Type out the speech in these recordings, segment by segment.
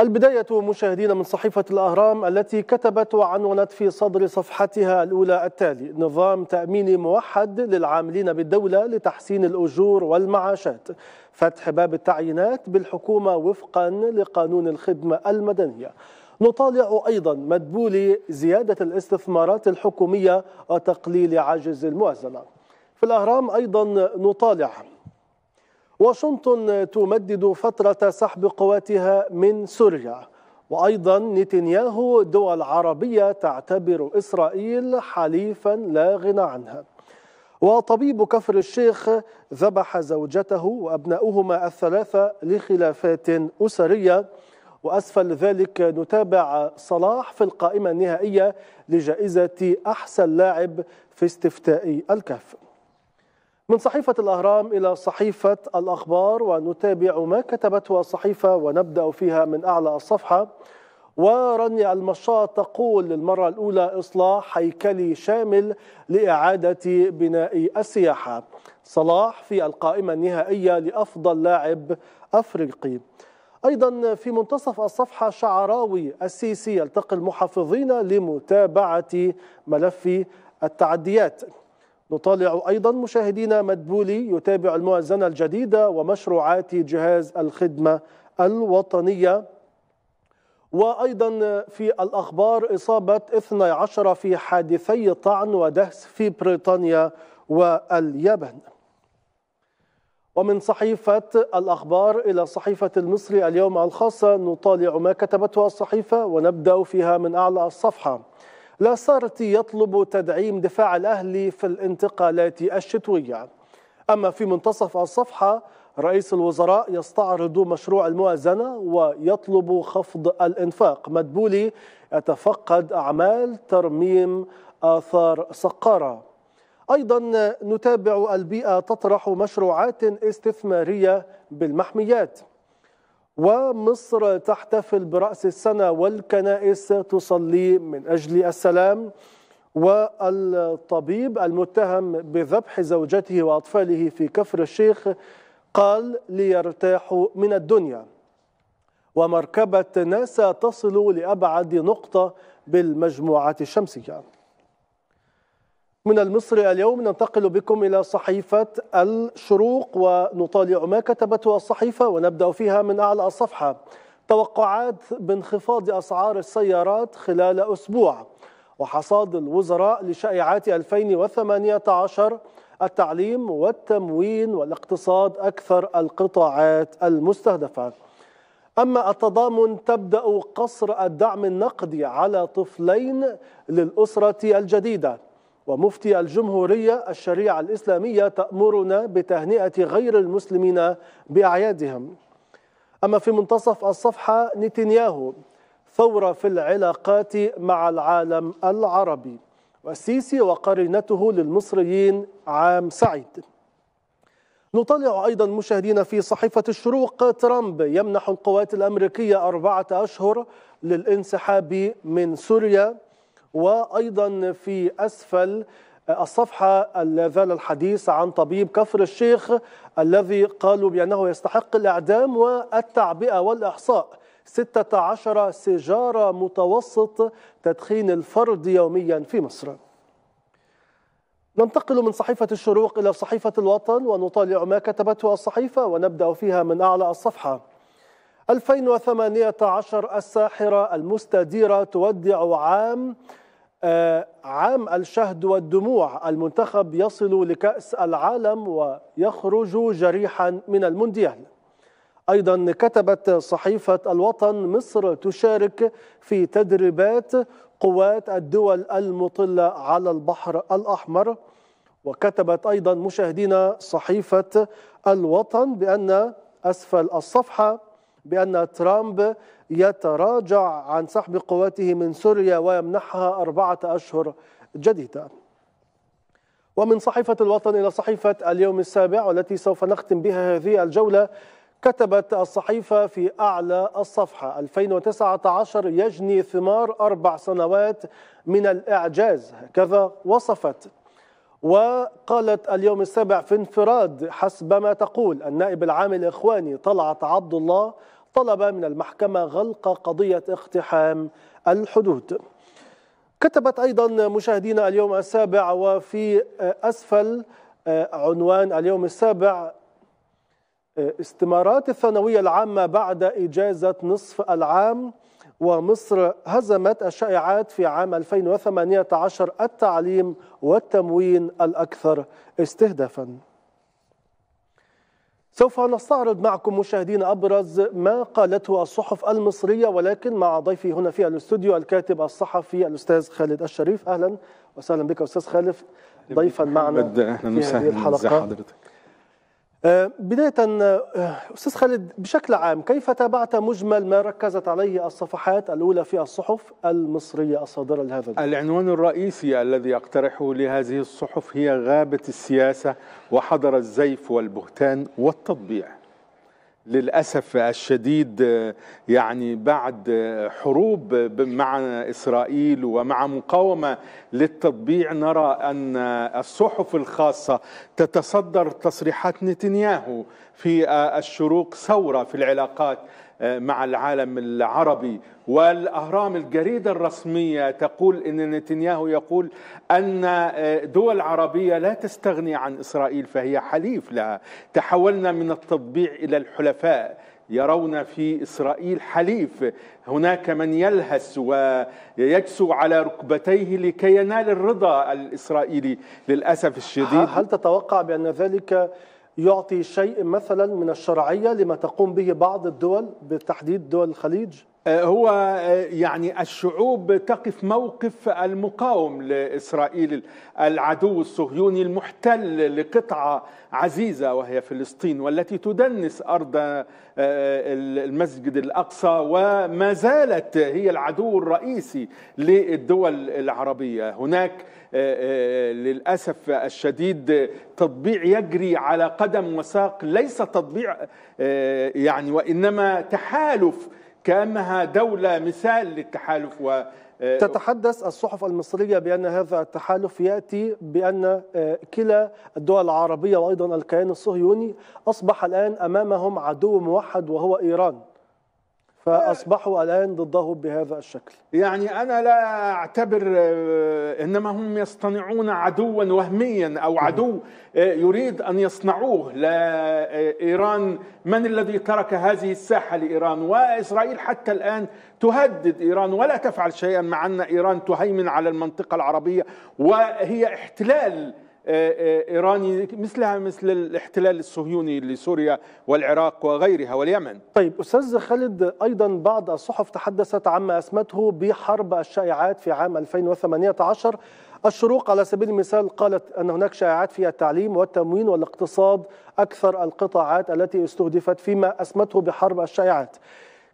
البداية مشاهدين من صحيفة الأهرام التي كتبت وعنونت في صدر صفحتها الأولى التالي نظام تأمين موحد للعاملين بالدولة لتحسين الأجور والمعاشات فتح باب التعيينات بالحكومة وفقا لقانون الخدمة المدنية نطالع أيضا مدبول زيادة الاستثمارات الحكومية وتقليل عجز الموازنة في الأهرام أيضا نطالع واشنطن تمدد فترة سحب قواتها من سوريا وأيضا نتنياهو دول عربية تعتبر إسرائيل حليفا لا غنى عنها وطبيب كفر الشيخ ذبح زوجته وأبناؤهما الثلاثة لخلافات أسرية وأسفل ذلك نتابع صلاح في القائمة النهائية لجائزة أحسن لاعب في استفتاء الكهف من صحيفة الأهرام إلى صحيفة الأخبار ونتابع ما كتبته الصحيفة ونبدأ فيها من أعلى الصفحة ورني المشاط تقول للمرة الأولى إصلاح هيكلي شامل لإعادة بناء السياحة صلاح في القائمة النهائية لأفضل لاعب أفريقي أيضا في منتصف الصفحة شعراوي السيسي يلتقي المحافظين لمتابعة ملف التعديات نطالع أيضا مشاهدينا مدبولي يتابع الموازنة الجديدة ومشروعات جهاز الخدمة الوطنية وأيضا في الأخبار إصابة 12 في حادثي طعن ودهس في بريطانيا واليابان ومن صحيفة الأخبار إلى صحيفة المصري اليوم الخاصة نطالع ما كتبته الصحيفة ونبدأ فيها من أعلى الصفحة لاسارتي يطلب تدعيم دفاع الأهلي في الانتقالات الشتوية أما في منتصف الصفحة رئيس الوزراء يستعرض مشروع الموازنة ويطلب خفض الإنفاق مدبولي يتفقد أعمال ترميم آثار سقارة أيضا نتابع البيئة تطرح مشروعات استثمارية بالمحميات ومصر تحتفل برأس السنة والكنائس تصلي من أجل السلام والطبيب المتهم بذبح زوجته وأطفاله في كفر الشيخ قال ليرتاحوا من الدنيا ومركبة ناسا تصل لأبعد نقطة بالمجموعات الشمسية من المصري اليوم ننتقل بكم إلى صحيفة الشروق ونطالع ما كتبته الصحيفة ونبدأ فيها من أعلى الصفحة توقعات بانخفاض أسعار السيارات خلال أسبوع وحصاد الوزراء لشائعات 2018 التعليم والتموين والاقتصاد أكثر القطاعات المستهدفة أما التضامن تبدأ قصر الدعم النقدي على طفلين للأسرة الجديدة ومفتي الجمهورية الشريعة الإسلامية تأمرنا بتهنئة غير المسلمين بأعيادهم أما في منتصف الصفحة نتنياهو ثورة في العلاقات مع العالم العربي والسيسي وقرينته للمصريين عام سعيد نطلع أيضا مشاهدين في صحيفة الشروق ترامب يمنح القوات الأمريكية أربعة أشهر للانسحاب من سوريا وأيضا في أسفل الصفحة زال الحديث عن طبيب كفر الشيخ الذي قالوا بأنه يستحق الإعدام والتعبئة والإحصاء 16 سيجارة متوسط تدخين الفرد يوميا في مصر ننتقل من صحيفة الشروق إلى صحيفة الوطن ونطالع ما كتبته الصحيفة ونبدأ فيها من أعلى الصفحة 2018 الساحرة المستديرة تودع عام آه، عام الشهد والدموع المنتخب يصل لكأس العالم ويخرج جريحا من المونديال أيضا كتبت صحيفة الوطن مصر تشارك في تدريبات قوات الدول المطلة على البحر الأحمر وكتبت أيضا مشاهدينا صحيفة الوطن بأن أسفل الصفحة بأن ترامب يتراجع عن سحب قواته من سوريا ويمنحها أربعة أشهر جديدة ومن صحيفة الوطن إلى صحيفة اليوم السابع والتي سوف نختم بها هذه الجولة كتبت الصحيفة في أعلى الصفحة 2019 يجني ثمار أربع سنوات من الإعجاز هكذا وصفت وقالت اليوم السابع في انفراد حسب ما تقول النائب العام الإخواني طلعت عبد الله طلب من المحكمة غلق قضية اقتحام الحدود كتبت أيضا مشاهدينا اليوم السابع وفي أسفل آه، عنوان اليوم السابع آه، استمارات الثانوية العامة بعد إجازة نصف العام ومصر هزمت الشائعات في عام 2018 التعليم والتموين الأكثر استهدافاً سوف نستعرض معكم مشاهدين أبرز ما قالته الصحف المصرية ولكن مع ضيفي هنا في الاستوديو الكاتب الصحفي الأستاذ خالد الشريف أهلا وسهلا بك أستاذ خالد ضيفا معنا في هذه الحلقة حضرتك. آه، بداية آه، أستاذ خالد بشكل عام كيف تابعت مجمل ما ركزت عليه الصفحات الأولى في الصحف المصرية الصادرة لهذا الدول. العنوان الرئيسي الذي يقترحه لهذه الصحف هي غابة السياسة وحضر الزيف والبهتان والتطبيع للأسف الشديد يعني بعد حروب مع إسرائيل ومع مقاومة للتطبيع نرى أن الصحف الخاصة تتصدر تصريحات نتنياهو في الشروق ثورة في العلاقات مع العالم العربي والأهرام الجريدة الرسمية تقول أن نتنياهو يقول أن آه، دول عربية لا تستغني عن إسرائيل فهي حليف لها تحولنا من التطبيع إلى الحلفاء يرون في اسرائيل حليف هناك من يلهس ويجسو على ركبتيه لكي ينال الرضا الاسرائيلي للاسف الشديد هل تتوقع بان ذلك يعطي شيء مثلا من الشرعية لما تقوم به بعض الدول بالتحديد دول الخليج؟ آه، هو آه، يعني الشعوب تقف موقف المقاوم لاسرائيل العدو الصهيوني المحتل لقطعه عزيزه وهي فلسطين والتي تدنس ارض آه، المسجد الاقصى وما زالت هي العدو الرئيسي للدول العربيه هناك للاسف الشديد تطبيع يجري على قدم وساق ليس تطبيع يعني وانما تحالف كانها دوله مثال للتحالف و آه، تتحدث الصحف المصرية بأن هذا التحالف يأتي بأن آه، كلا الدول العربية وأيضا الكيان الصهيوني أصبح الآن أمامهم عدو موحد وهو إيران فأصبحوا الآن ضده بهذا الشكل يعني أنا لا أعتبر آه، إنما هم يصطنعون عدوا وهميا أو عدو آه، يريد أن يصنعوه لإيران آه، من الذي ترك هذه الساحة لإيران وإسرائيل حتى الآن تهدد إيران ولا تفعل شيئا مع أن إيران تهيمن على المنطقة العربية وهي احتلال ايراني مثلها مثل الاحتلال الصهيوني لسوريا والعراق وغيرها واليمن. طيب استاذ خالد ايضا بعض الصحف تحدثت عما اسمته بحرب الشائعات في عام 2018 الشروق على سبيل المثال قالت ان هناك شائعات في التعليم والتموين والاقتصاد اكثر القطاعات التي استهدفت فيما اسمته بحرب الشائعات.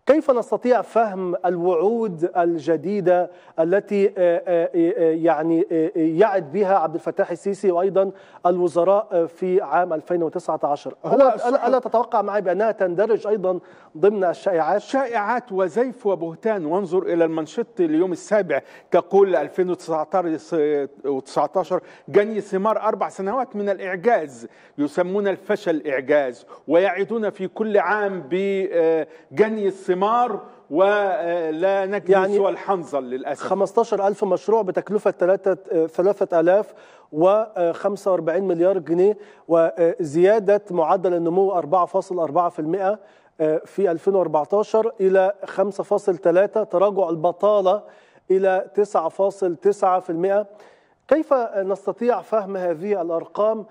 كيف نستطيع فهم الوعود الجديدة التي آه، آه، آه، يعني يعد بها عبد الفتاح السيسي وأيضا الوزراء في عام 2019 هو ألا تتوقع معي بأنها تندرج أيضا ضمن الشائعات شائعات وزيف وبهتان وانظر إلى المنشط اليوم السابع تقول 2019 جني ثمار أربع سنوات من الإعجاز يسمون الفشل إعجاز ويعدون في كل عام بجني الثمار الثمار ولا نجد يعني سوى الحنظل للأسف 15000 مشروع بتكلفة 3 3000 و45 مليار جنيه وزيادة معدل النمو 4.4% في 2014 آه، إلى 5.3 تراجع البطالة إلى 9.9% كيف نستطيع فهم هذه الأرقام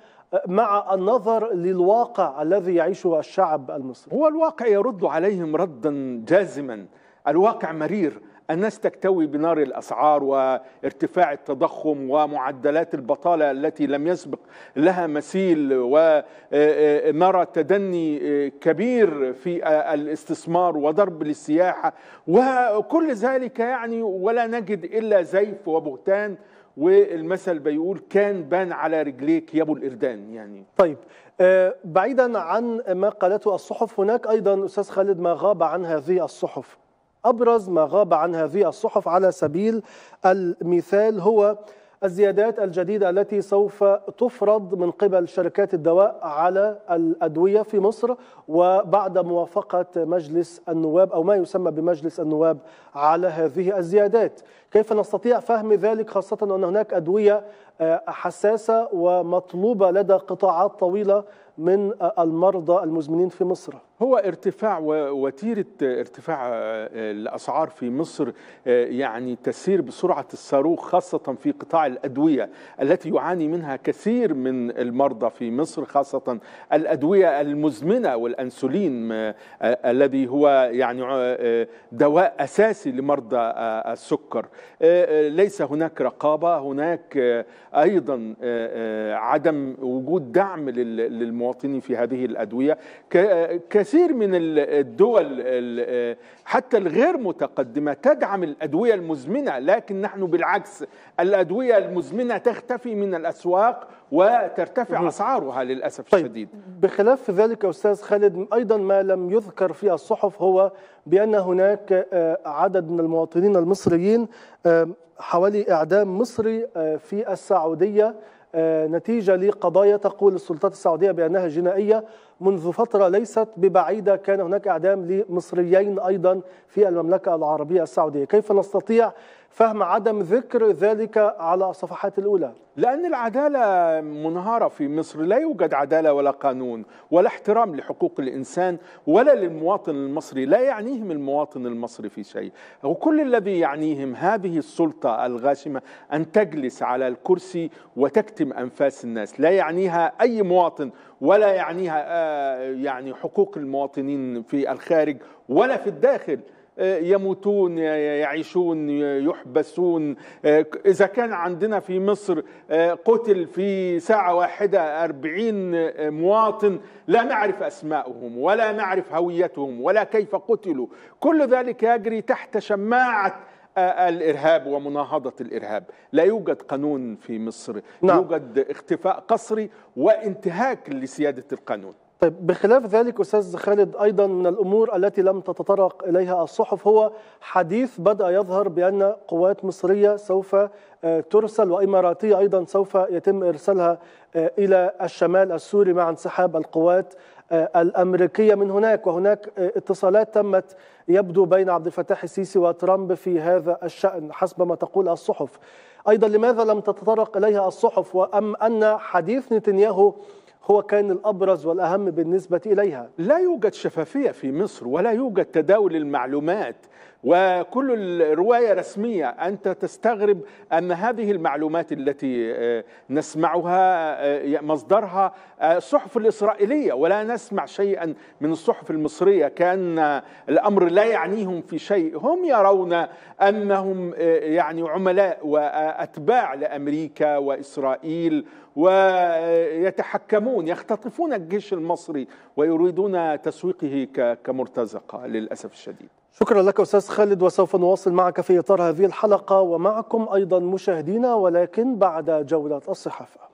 مع النظر للواقع الذي يعيشه الشعب المصري هو الواقع يرد عليهم ردا جازما الواقع مرير الناس تكتوي بنار الاسعار وارتفاع التضخم ومعدلات البطاله التي لم يسبق لها مثيل ونرى آه، آه، تدني آه، كبير في الاستثمار وضرب للسياحه وكل ذلك يعني ولا نجد الا زيف وبهتان والمثل بيقول كان بان على رجليك يا ابو الإردان يعني طيب آه، بعيدا عن ما قالته الصحف هناك أيضا أستاذ خالد ما غاب عن هذه الصحف أبرز ما غاب عن هذه الصحف على سبيل المثال هو الزيادات الجديدة التي سوف تفرض من قبل شركات الدواء على الأدوية في مصر وبعد موافقة مجلس النواب أو ما يسمى بمجلس النواب على هذه الزيادات كيف نستطيع فهم ذلك خاصة أن هناك أدوية حساسه ومطلوبه لدى قطاعات طويله من المرضى المزمنين في مصر هو ارتفاع وتيره ارتفاع آه، الاسعار في مصر آه، يعني تسير بسرعه الصاروخ خاصه في قطاع الادويه التي يعاني منها كثير من المرضى في مصر خاصه الادويه المزمنه والانسولين آه، الذي هو يعني دواء اساسي لمرضى السكر ليس هناك رقابه هناك ايضا آه، آه، عدم وجود دعم للمواطنين في هذه الادويه آه، كثير من الدول حتى الغير متقدمه تدعم الادويه المزمنه لكن نحن بالعكس الادويه المزمنه تختفي من الاسواق وترتفع اسعارها للاسف طيب الشديد بخلاف ذلك استاذ خالد ايضا ما لم يذكر في الصحف هو بان هناك عدد من المواطنين المصريين حوالي إعدام مصري آه، في السعودية آه، نتيجة لقضايا تقول السلطات السعودية بأنها جنائية منذ فترة ليست ببعيدة كان هناك إعدام لمصريين أيضا في المملكة العربية السعودية كيف نستطيع فهم عدم ذكر ذلك على الصفحات الأولى لأن العدالة منهارة في مصر لا يوجد عدالة ولا قانون ولا احترام لحقوق الإنسان ولا للمواطن المصري لا يعنيهم المواطن المصري في شيء وكل الذي يعنيهم هذه السلطة الغاشمة أن تجلس على الكرسي وتكتم أنفاس الناس لا يعنيها أي مواطن ولا يعنيها آه، يعني حقوق المواطنين في الخارج ولا في الداخل آه، يموتون يعيشون يحبسون آه، إذا كان عندنا في مصر قتل في ساعة واحدة أربعين مواطن لا نعرف أسمائهم ولا نعرف هويتهم ولا كيف قتلوا كل ذلك يجري تحت شماعة الارهاب ومناهضه الارهاب، لا يوجد قانون في مصر، نعم. يوجد اختفاء قسري وانتهاك لسياده القانون. طيب بخلاف ذلك استاذ خالد ايضا من الامور التي لم تتطرق اليها الصحف هو حديث بدا يظهر بان قوات مصريه سوف آه، ترسل واماراتيه ايضا سوف يتم ارسالها آه، الى الشمال السوري مع انسحاب القوات الامريكيه من هناك وهناك اتصالات تمت يبدو بين عبد الفتاح السيسي وترامب في هذا الشان حسب ما تقول الصحف. ايضا لماذا لم تتطرق اليها الصحف وام ان حديث نتنياهو هو كان الأبرز والأهم بالنسبة إليها لا يوجد شفافية في مصر ولا يوجد تداول المعلومات وكل الرواية رسمية أنت تستغرب أن هذه المعلومات التي آه، نسمعها آه، مصدرها الصحف آه، الإسرائيلية ولا نسمع شيئا من الصحف المصرية كان الأمر لا يعنيهم في شيء هم يرون أنهم يعني عملاء وأتباع لأمريكا وإسرائيل ويتحكمون يعلمون يختطفون الجيش المصري ويريدون تسويقه كمرتزقة للأسف الشديد شكرا لك أستاذ خالد وسوف نواصل معك في إطار هذه الحلقة ومعكم أيضا مشاهدينا ولكن بعد جولة الصحافة